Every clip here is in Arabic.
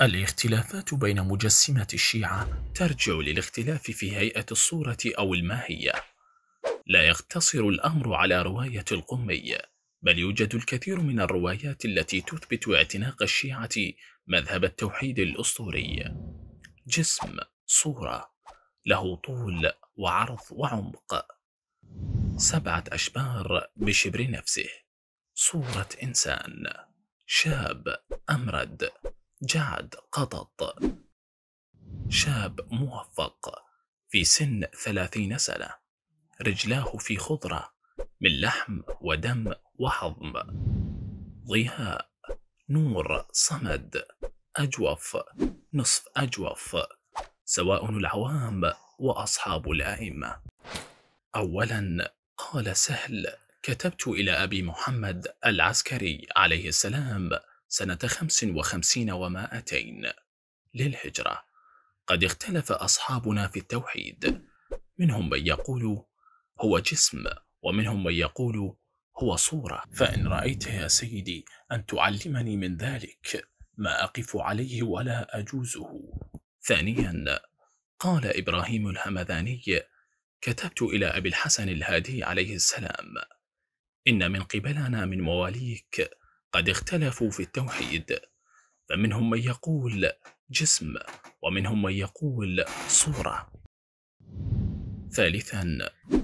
الاختلافات بين مجسمة الشيعة ترجع للاختلاف في هيئة الصورة أو الماهية. لا يقتصر الأمر على رواية القمي، بل يوجد الكثير من الروايات التي تثبت اعتناق الشيعة مذهب التوحيد الأسطوري. جسم، صورة، له طول وعرض وعمق. سبعة أشبار بشبر نفسه. صورة إنسان، شاب، أمرد، جعد قطط شاب موفق في سن ثلاثين سنة رجلاه في خضرة من لحم ودم وحظم ضياء نور صمد أجوف نصف أجوف سواء العوام وأصحاب الأئمة أولا قال سهل كتبت إلى أبي محمد العسكري عليه السلام سنة خمس وخمسين ومائتين للهجرة قد اختلف أصحابنا في التوحيد منهم من يقول هو جسم ومنهم من يقول هو صورة فإن رأيت يا سيدي أن تعلمني من ذلك ما أقف عليه ولا أجوزه ثانيا قال إبراهيم الهمذاني كتبت إلى أبي الحسن الهادي عليه السلام إن من قبلنا من مواليك قد اختلفوا في التوحيد فمنهم من يقول جسم ومنهم من يقول صورة ثالثا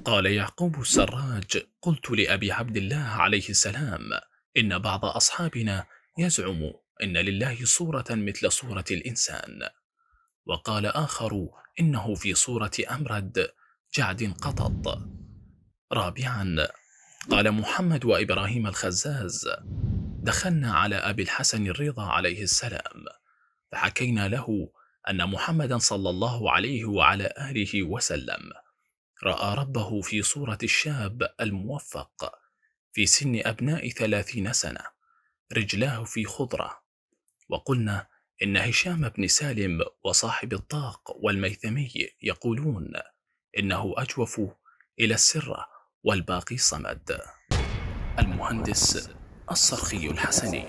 قال يعقوب السراج قلت لأبي عبد الله عليه السلام إن بعض أصحابنا يزعم إن لله صورة مثل صورة الإنسان وقال آخر إنه في صورة أمرد جعد قطط رابعا قال محمد وإبراهيم الخزاز دخلنا على أبي الحسن الرضا عليه السلام فحكينا له أن محمدا صلى الله عليه وعلى آله وسلم رأى ربه في صورة الشاب الموفق في سن أبناء ثلاثين سنة رجلاه في خضرة وقلنا إن هشام بن سالم وصاحب الطاق والميثمي يقولون إنه أجوف إلى السرة والباقي صمد المهندس الصرخي الحسني